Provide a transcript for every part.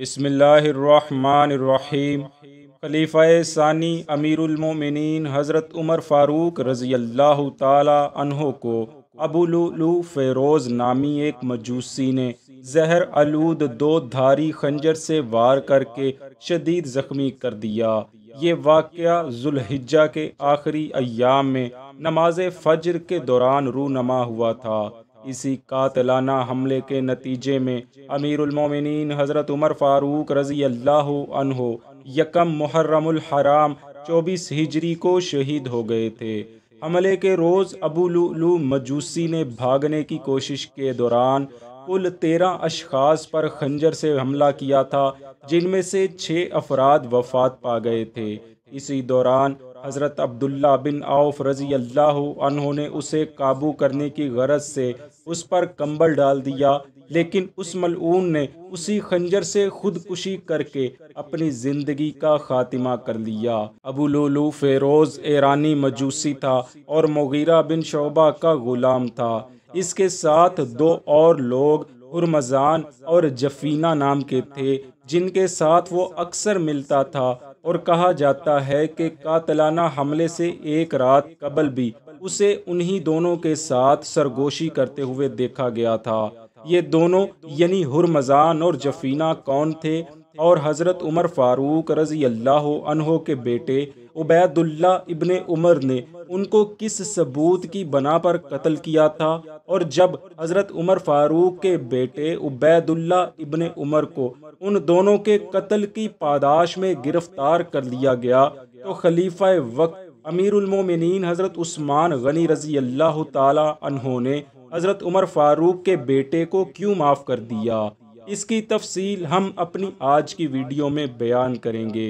بسم اللہ الرحمن الرحیم خلیفہ ثانی امیر المومنین حضرت عمر فاروق رضی اللہ تعالی عنہ کو ابو لولو فیروز نامی ایک مجوسی نے زہر آلود دو دھاری خنجر سے وار کر کے شدید زخمی کر دیا یہ واقعہ ذوالحجہ کے آخری ایام میں نماز فجر کے دوران رونما ہوا تھا اسی قاتلانہ حملے کے نتیجے میں امیر المومنین حضرت عمر فاروق رضی اللہ عنہ یکم محرم الحرام چوبیس ہجری کو شہید ہو گئے تھے حملے کے روز ابو لولو مجوسی نے بھاگنے کی کوشش کے دوران کل تیرہ اشخاص پر خنجر سے حملہ کیا تھا جن میں سے چھ افراد وفات پا گئے تھے اسی دوران حضرت عبداللہ بن رضی اللہ عنہ نے اسے قابو کرنے کی غرض سے اس پر کمبل ڈال دیا لیکن اس ملعون نے اسی خنجر سے خودکشی کر کے اپنی زندگی کا خاتمہ کر لیا ابو لولو فیروز ایرانی مجوسی تھا اور مغیرہ بن شعبہ کا غلام تھا اس کے ساتھ دو اور لوگ حرمزان اور جفینہ نام کے تھے جن کے ساتھ وہ اکثر ملتا تھا اور کہا جاتا ہے کہ قاتلانہ حملے سے ایک رات قبل بھی اسے انہی دونوں کے ساتھ سرگوشی کرتے ہوئے دیکھا گیا تھا یہ دونوں یعنی ہرمزان اور جفینہ کون تھے اور حضرت عمر فاروق رضی اللہ عنہ کے بیٹے عبید اللہ ابن عمر نے ان کو کس ثبوت کی بنا پر قتل کیا تھا اور جب حضرت عمر فاروق کے بیٹے عبید اللہ ابن عمر کو ان دونوں کے قتل کی پاداش میں گرفتار کر لیا گیا تو خلیفہ وقت امیر المومنین حضرت عثمان غنی رضی اللہ تعالی عنہ نے حضرت عمر فاروق کے بیٹے کو کیوں معاف کر دیا اس کی تفصیل ہم اپنی آج کی ویڈیو میں بیان کریں گے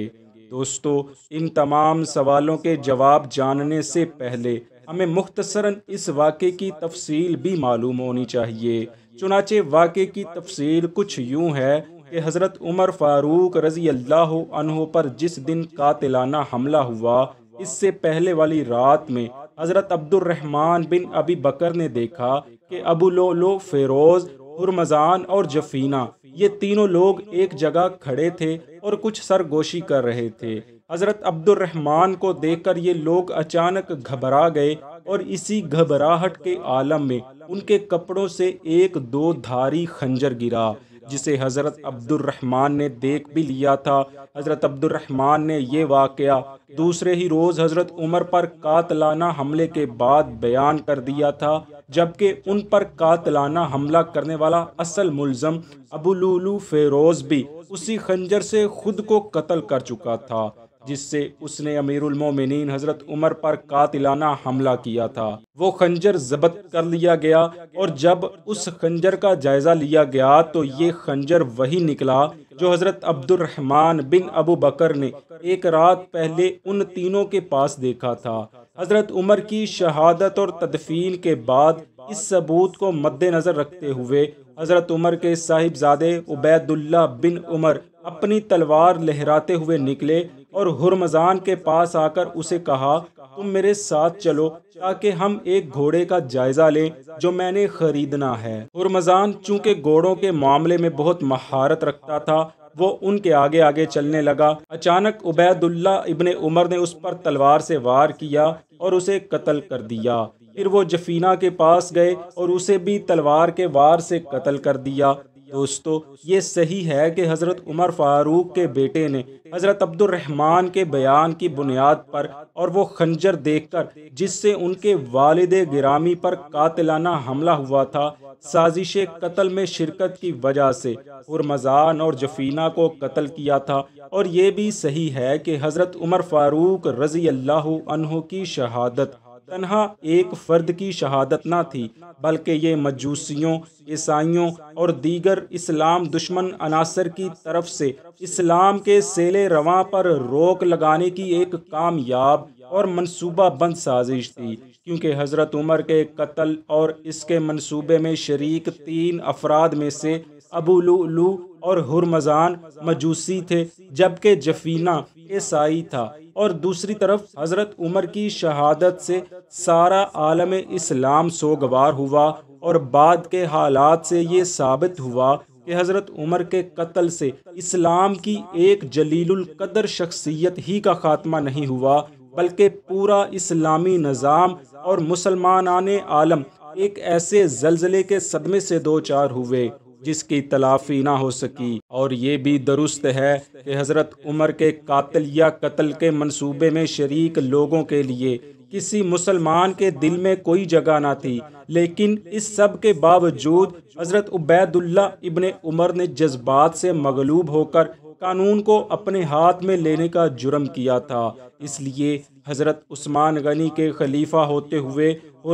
دوستو ان تمام سوالوں کے جواب جاننے سے پہلے ہمیں مختصراً اس واقعے کی تفصیل بھی معلوم ہونی چاہیے چنانچہ واقعے کی تفصیل کچھ یوں ہے کہ حضرت عمر فاروق رضی اللہ عنہ پر جس دن قاتلانہ حملہ ہوا اس سے پہلے والی رات میں حضرت عبد الرحمن بن ابی بکر نے دیکھا کہ ابو لولو فیروز ہرمزان اور جفینہ یہ تینوں لوگ ایک جگہ کھڑے تھے اور کچھ سرگوشی کر رہے تھے حضرت عبد الرحمن کو دیکھ کر یہ لوگ اچانک گھبرا گئے اور اسی گھبراہٹ کے عالم میں ان کے کپڑوں سے ایک دو دھاری خنجر گرا جسے حضرت عبد الرحمن نے دیکھ بھی لیا تھا حضرت عبد الرحمن نے یہ واقعہ دوسرے ہی روز حضرت عمر پر قاتلانہ حملے کے بعد بیان کر دیا تھا جبکہ ان پر قاتلانہ حملہ کرنے والا اصل ملزم ابو لولو فیروز بھی اسی خنجر سے خود کو قتل کر چکا تھا جس سے اس نے امیر المومنین حضرت عمر پر قاتلانہ حملہ کیا تھا وہ خنجر ضبط کر لیا گیا اور جب اس خنجر کا جائزہ لیا گیا تو یہ خنجر وہی نکلا جو حضرت عبد الرحمن بن ابو بکر نے ایک رات پہلے ان تینوں کے پاس دیکھا تھا حضرت عمر کی شہادت اور تدفین کے بعد اس ثبوت کو مد نظر رکھتے ہوئے حضرت عمر کے صاحب زادے عبید اللہ بن عمر اپنی تلوار لہراتے ہوئے نکلے اور ہرمزان کے پاس آ کر اسے کہا تم میرے ساتھ چلو تاکہ ہم ایک گھوڑے کا جائزہ لیں جو میں نے خریدنا ہے ہرمزان چونکہ گھوڑوں کے معاملے میں بہت مہارت رکھتا تھا وہ ان کے آگے آگے چلنے لگا اچانک عبید اللہ ابن عمر نے اس پر تلوار سے وار کیا اور اسے قتل کر دیا پھر وہ جفینہ کے پاس گئے اور اسے بھی تلوار کے وار سے قتل کر دیا دوستو یہ صحیح ہے کہ حضرت عمر فاروق کے بیٹے نے حضرت عبد الرحمن کے بیان کی بنیاد پر اور وہ خنجر دیکھ کر جس سے ان کے والد گرامی پر قاتلانہ حملہ ہوا تھا سازش قتل میں شرکت کی وجہ سے گرمزان اور جفینہ کو قتل کیا تھا اور یہ بھی صحیح ہے کہ حضرت عمر فاروق رضی اللہ عنہ کی شہادت تنہا ایک فرد کی شہادت نہ تھی بلکہ یہ مجوسیوں عیسائیوں اور دیگر اسلام دشمن عناصر کی طرف سے اسلام کے سیلے رواں پر روک لگانے کی ایک کامیاب اور منصوبہ بند سازش تھی کیونکہ حضرت عمر کے قتل اور اس کے منصوبے میں شریک تین افراد میں سے ابو لولو اور ہرمزان مجوسی تھے جبکہ جفینہ عیسائی تھا اور دوسری طرف حضرت عمر کی شہادت سے سارا عالم اسلام سوگوار ہوا اور بعد کے حالات سے یہ ثابت ہوا کہ حضرت عمر کے قتل سے اسلام کی ایک جلیل القدر شخصیت ہی کا خاتمہ نہیں ہوا بلکہ پورا اسلامی نظام اور مسلمان عالم ایک ایسے زلزلے کے صدمے سے دو چار ہوئے جس کی تلافی نہ ہو سکی اور یہ بھی درست ہے کہ حضرت عمر کے قاتل یا قتل کے منصوبے میں شریک لوگوں کے لیے کسی مسلمان کے دل میں کوئی جگہ نہ تھی لیکن اس سب کے باوجود حضرت عبید اللہ ابن عمر نے جذبات سے مغلوب ہو کر قانون کو اپنے ہاتھ میں لینے کا جرم کیا تھا اس لیے حضرت عثمان غنی کے خلیفہ ہوتے ہوئے کے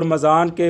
کے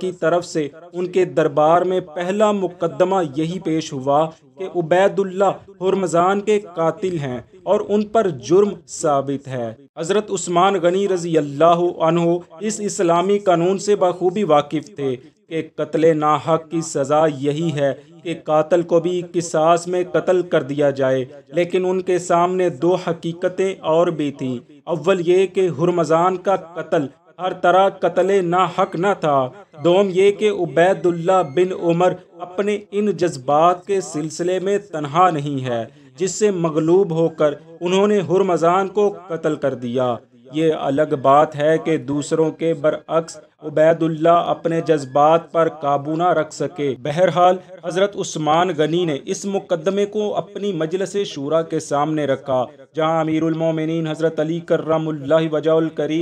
کی طرف سے ان دربار میں پہلا مقدمہ یہی پیش ہوا کہ عبید اللہ حرمزان کے قاتل ہیں اور ان پر جرم ثابت ہے حضرت عثمان غنی رضی اللہ عنہ اس اسلامی قانون سے بخوبی واقف تھے کہ قتل ناحق کی سزا یہی ہے کہ قاتل کو بھی قصاص میں قتل کر دیا جائے لیکن ان کے سامنے دو حقیقتیں اور بھی تھی اول یہ کہ ہرمزان کا قتل ہر طرح قتل ناحق نہ تھا دوم یہ کہ عبید اللہ بن عمر اپنے ان جذبات کے سلسلے میں تنہا نہیں ہے جس سے مغلوب ہو کر انہوں نے ہرمزان کو قتل کر دیا یہ الگ بات ہے کہ دوسروں کے برعکس عبید اللہ اپنے جذبات پر قابو نہ رکھ سکے بہرحال حضرت عثمان غنی نے اس مقدمے کو اپنی مجلس شورا کے سامنے رکھا جہاں امیر المومنین حضرت علی کرم اللہ وجہ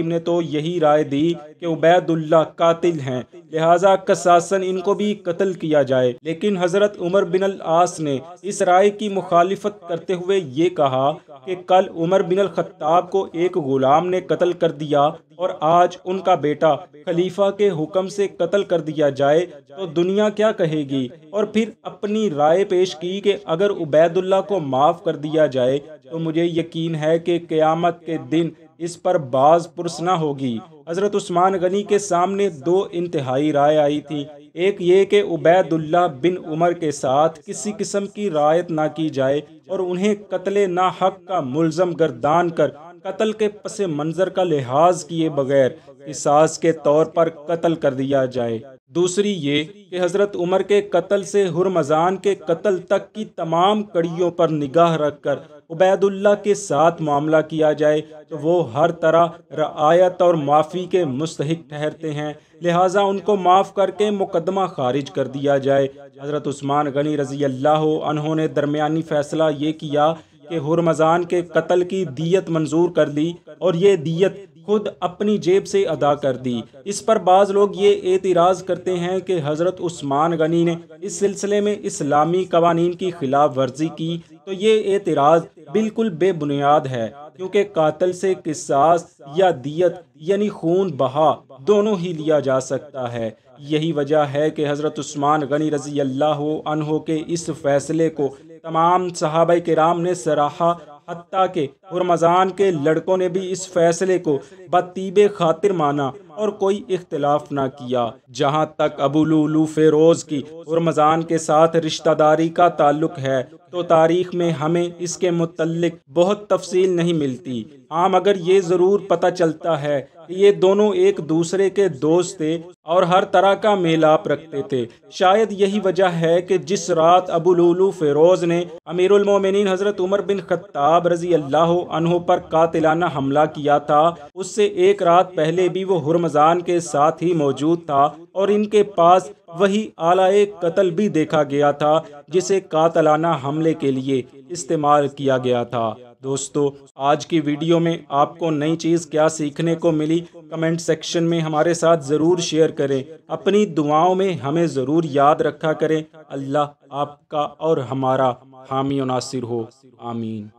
نے تو یہی رائے دی کہ عبید اللہ قاتل ہیں لہٰذا قصاصاً ان کو بھی قتل کیا جائے لیکن حضرت عمر بن العاص نے اس رائے کی مخالفت کرتے ہوئے یہ کہا کہ کل عمر بن الخطاب کو ایک غلام نے قتل کر دیا اور آج ان کا بیٹا خلیفہ کے حکم سے قتل کر دیا جائے تو دنیا کیا کہے گی اور پھر اپنی رائے پیش کی کہ اگر عبید اللہ کو معاف کر دیا جائے تو مجھے یقین ہے کہ قیامت کے دن اس پر بعض پرس نہ ہوگی حضرت عثمان غنی کے سامنے دو انتہائی رائے آئی تھی ایک یہ کہ عبید اللہ بن عمر کے ساتھ کسی قسم کی رائت نہ کی جائے اور انہیں قتل نہ حق کا ملزم گردان کر قتل کے پس منظر کا لحاظ کیے بغیر احساس کے طور پر قتل کر دیا جائے دوسری یہ کہ حضرت عمر کے قتل سے حرمزان کے قتل تک کی تمام کڑیوں پر نگاہ رکھ کر عبید اللہ کے ساتھ معاملہ کیا جائے تو وہ ہر طرح رعایت اور معافی کے مستحق ٹھہرتے ہیں لہٰذا ان کو معاف کر کے مقدمہ خارج کر دیا جائے حضرت عثمان غنی رضی اللہ عنہ نے درمیانی فیصلہ یہ کیا کہ ہرمزان کے قتل کی دیت منظور کر دی اور یہ دیت خود اپنی جیب سے ادا کر دی اس پر بعض لوگ یہ اعتراض کرتے ہیں کہ حضرت عثمان غنی نے اس سلسلے میں اسلامی قوانین کی خلاف ورزی کی تو یہ اعتراض بالکل بے بنیاد ہے کیونکہ قاتل سے قصاص یا دیت یعنی خون بہا دونوں ہی لیا جا سکتا ہے یہی وجہ ہے کہ حضرت عثمان غنی رضی اللہ عنہ کے اس فیصلے کو تمام صحابہ کرام نے سراہا حتیٰ کہ حرمزان کے لڑکوں نے بھی اس فیصلے کو بطیب خاطر مانا اور کوئی اختلاف نہ کیا جہاں تک ابو لولو فیروز کی کے ساتھ رشتہ داری کا تعلق ہے تو تاریخ میں ہمیں اس کے متعلق بہت تفصیل نہیں ملتی عام اگر یہ ضرور پتہ چلتا ہے کہ یہ دونوں ایک دوسرے کے دوست تھے اور ہر طرح کا میلاپ رکھتے تھے شاید یہی وجہ ہے کہ جس رات ابو لولو فیروز نے امیر المومنین حضرت عمر بن خطاب رضی اللہ عنہ پر قاتلانہ حملہ کیا تھا اس سے ایک رات پہلے بھی وہ حرم رمضان کے ساتھ ہی موجود تھا اور ان کے پاس وہی آلہ ایک قتل بھی دیکھا گیا تھا جسے قاتلانہ حملے کے لیے استعمال کیا گیا تھا دوستو آج کی ویڈیو میں آپ کو نئی چیز کیا سیکھنے کو ملی کمنٹ سیکشن میں ہمارے ساتھ ضرور شیئر کریں اپنی دعاؤں میں ہمیں ضرور یاد رکھا کریں اللہ آپ کا اور ہمارا حامی و ناصر ہو آمین